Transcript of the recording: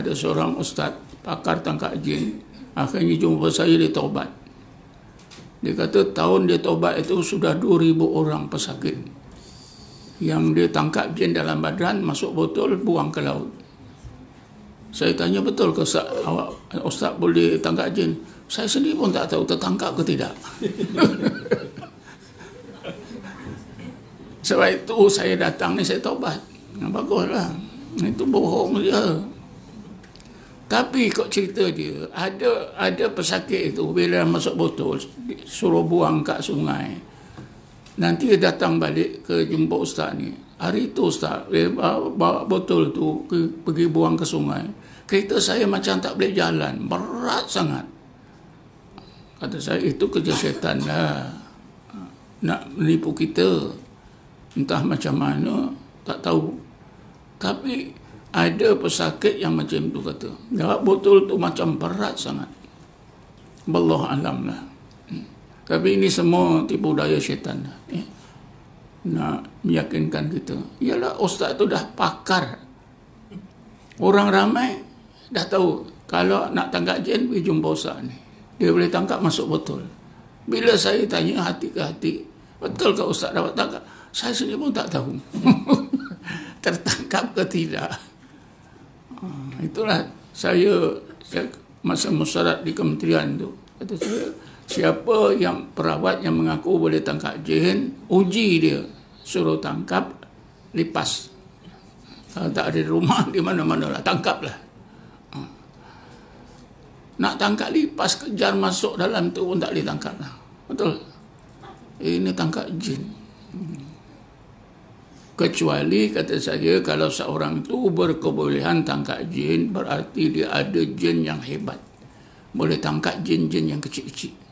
ada seorang ustaz pakar tangkap jin akhirnya jumpa saya di taubat dia kata tahun dia taubat itu sudah 2000 orang pesakit yang dia tangkap jin dalam badan masuk botol buang ke laut saya tanya betul ke ustaz awak ustaz boleh tangkap jin saya sendiri pun tak tahu tertangkap ke tidak sebab itu saya datang ni saya taubat yang baguslah itu bohong dia tapi kok cerita dia, ada ada pesakit itu bila masuk botol suruh buang kat sungai. Nanti dia datang balik ke jumpa ustaz ni. Hari itu ustaz dia bawa, bawa botol tu ke, pergi buang ke sungai. Kereta saya macam tak boleh jalan, berat sangat. Kata saya itu kerja setan lah. Nak menipu kita. Entah macam mana, tak tahu. Tapi ada pesakit yang macam tu kata ya, botol tu macam berat sangat Allah alam lah hmm. tapi ini semua tipu daya syaitan lah. eh? nak meyakinkan kita ialah ustaz tu dah pakar orang ramai dah tahu kalau nak tangkap jen, pergi jumpa ustaz ni dia boleh tangkap masuk botol bila saya tanya hati ke hati betul ke ustaz dapat tangkap saya sendiri pun tak tahu tertangkap ke tidak itulah saya, saya masa musyarat di kementerian tu kata saya siapa yang perawat yang mengaku boleh tangkap jin uji dia suruh tangkap lipas. kalau ah, tak ada rumah di mana-mana lah tangkap lah ah. nak tangkap lipas kejar masuk dalam tu pun tak boleh tangkap lah betul ini tangkap jin hmm. Kecuali kata saya kalau seorang itu berkebolehan tangkap jin berarti dia ada jin yang hebat. Boleh tangkap jin-jin yang kecil-kecil.